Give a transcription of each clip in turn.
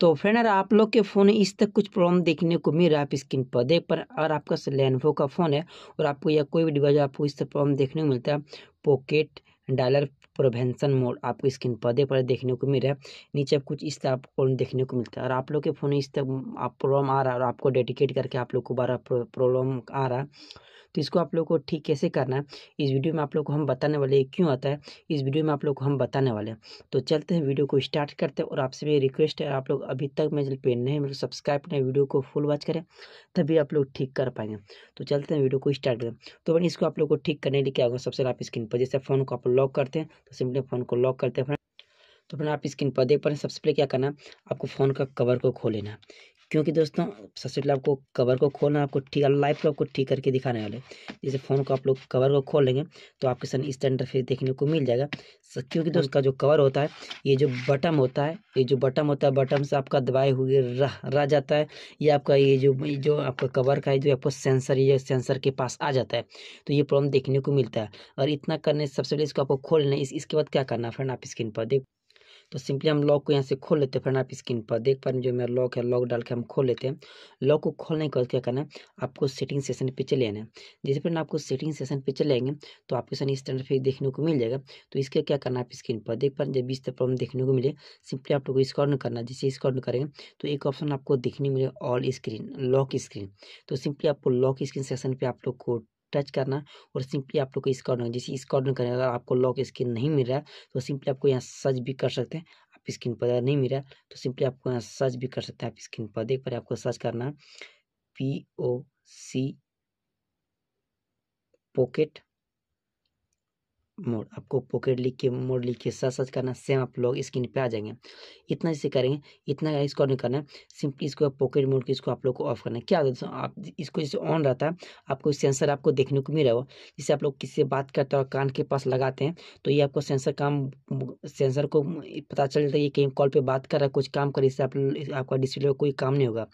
तो फ्रेंड आप लोग के फ़ोन इस तक कुछ प्रॉब्लम देखने को मिल रहा है आप स्क्रीन पर देख पर अगर आपका लेनवो का फ़ोन है और आपको या कोई भी डिवाइस आपको इस तक प्रॉब्लम देखने को मिलता है पॉकेट डायलर प्रोवेंशन मोड आपको स्क्रीन पर्दे पर देखने को मिल रहा है नीचे कुछ इस तरह आपको देखने को मिलता है और आप लोग के फ़ोन इस तक आप प्रॉब्लम आ रहा है और आपको डेडिकेट करके आप लोग को बारह प्रॉब्लम आ रहा है तो इसको आप लोग को ठीक कैसे करना है इस वीडियो में आप लोग को हम बताने वाले हैं क्यों आता है इस वीडियो में आप लोग को हम बताने वाले हैं तो चलते हैं वीडियो को स्टार्ट करते हैं और आपसे भी रिक्वेस्ट है आप लोग अभी तक मेरे चैनल पे नहीं मेरे सब्सक्राइब करें वीडियो को फुल वॉच करें तभी आप लोग ठीक कर पाएंगे तो चलते हैं वीडियो को स्टार्ट करें तो वही इसको आप लोग को ठीक करने के लिए क्या होगा सबसे आप स्क्रीन पर जैसे फ़ोन को आप लॉक करते हैं तो सिंपली फ़ोन को लॉक करते हैं तो अपने आप स्क्रीन पर देख पा रहे हैं सबसे पहले क्या करना है आपको फ़ोन का कवर को खोल लेना क्योंकि दोस्तों सबसे पहले आपको कवर को खोलना आपको ठीक लाइफ को आपको ठीक करके दिखाने वाले जैसे फ़ोन को आप लोग कवर को खोल लेंगे तो आपके सामने इस इंटरफेस देखने को मिल जाएगा क्योंकि दोस्त का जो कवर होता है ये जो बटम होता है ये जो बटम होता है बटम से आपका दवाई हुए रह रह जाता है या आपका ये जो ये जो आपका कवर का है जो आपको सेंसर ये सेंसर के पास आ जाता है तो ये प्रॉब्लम देखने को मिलता है और इतना करने सबसे पहले इसको आपको खोलना है इस, इसके बाद क्या करना है फ्रेंड आप स्क्रीन पर देख तो सिंपली हम लॉक को यहाँ से खोल लेते हैं फ्रेंड आप स्क्रीन पर देख पा रहे जो मेरा लॉक है लॉक डाल के हम खोल लेते हैं लॉक को खोलने के बाद क्या करना है आपको सेटिंग सेशन पे चले आना है जैसे फ्रेंड आपको सेटिंग सेशन पे चले आएंगे तो आपके साथ इस तरह फिर देखने को मिल जाएगा तो इसके क्या करना आप स्क्रीन पर देख पा रहे जब इस तरह प्रॉब्लम देखने को मिले सिंपली आप लोग स्कॉर्न करना जैसे स्कॉर्न करेंगे तो एक ऑप्शन आपको देखने मिले ऑल स्क्रीन लॉक स्क्रीन तो सिंपली आपको लॉक स्क्रीन सेशन पर आप लोग को टच करना और सिंपली आप लोग को स्कॉर्ड करना जैसे स्कॉर्ड करें अगर आपको लॉक स्क्रीन नहीं मिल रहा है तो सिंपली आपको यहाँ सर्च भी कर सकते हैं आप स्क्रीन पर अगर नहीं मिल रहा है तो सिंपली आपको यहाँ सर्च भी कर सकते हैं आप स्क्रीन पर देख पा रहे आपको सर्च करना P O C pocket mode आपको पॉकेट लिख के मोड लिख के सर्च सर्च करना सेम आप लोग स्क्रीन पे आ जाएंगे इतना जैसे करेंगे इतना इसको नहीं करना है सिंपली इसको पॉकेट मोड के इसको आप लोग को ऑफ करना है क्या दोस्तों आप इसको जैसे ऑन रहता है आपको सेंसर आपको देखने को मिला होगा जिससे आप लोग किसी से बात करते हो कान के पास लगाते हैं तो ये आपको सेंसर काम सेंसर को पता चल जाता है ये कहीं कॉल पर बात कर रहा है कुछ काम कर इससे आप आपका डिस्प्ले कोई काम नहीं होगा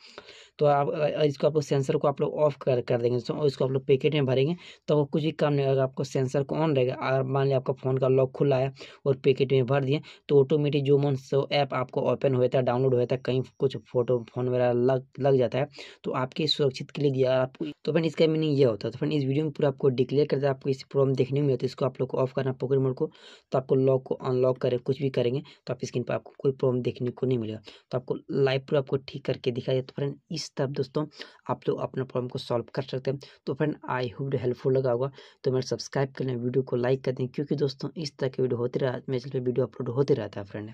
तो आप इसको आप लोग सेंसर को आप लोग ऑफ कर कर देंगे दोस्तों और इसको आप लोग पैकेट में भरेंगे तो वो कुछ भी काम नहीं होगा आपको सेंसर को ऑन रहेगा अगर मान लिया आपका फ़ोन का लॉक खुला है और पैकेट में भर दिए तो ऑटोमेटिक जो मन सो ऐप आपको ओपन होता है डाउनलोड होता है कहीं कुछ फोटो फोन वगैरह लग लग जाता है तो आपके सुरक्षित के लिए दिया आपको तो फ्रेंड इसका मीनिंग ये होता है तो फ्रेंड इस वीडियो में पूरा आपको डिक्लेयर करता है आपको इस प्रॉब्लम देखने में होती है इसको आप लोग को ऑफ करना पोकर मोड को तो आपको लॉक को अनलॉक करें कुछ भी करेंगे तो आप स्क्रीन पर आपको कोई प्रॉब्लम देखने को नहीं मिलेगा तो आपको लाइव पूरा आपको ठीक करके दिखाई तो फ्रेंड इस तरफ दोस्तों आप लोग अपना प्रॉब्लम को सॉल्व कर सकते हैं तो फ्रेंड आई होप हेल्पफुल लगा होगा तो मेरे सब्सक्राइब कर लें वीडियो को लाइक कर दें क्योंकि दोस्तों इस तरह के वीडियो होते रहा मेरे चैनल पर वीडियो अपलोड होते रहता है फ्रेंड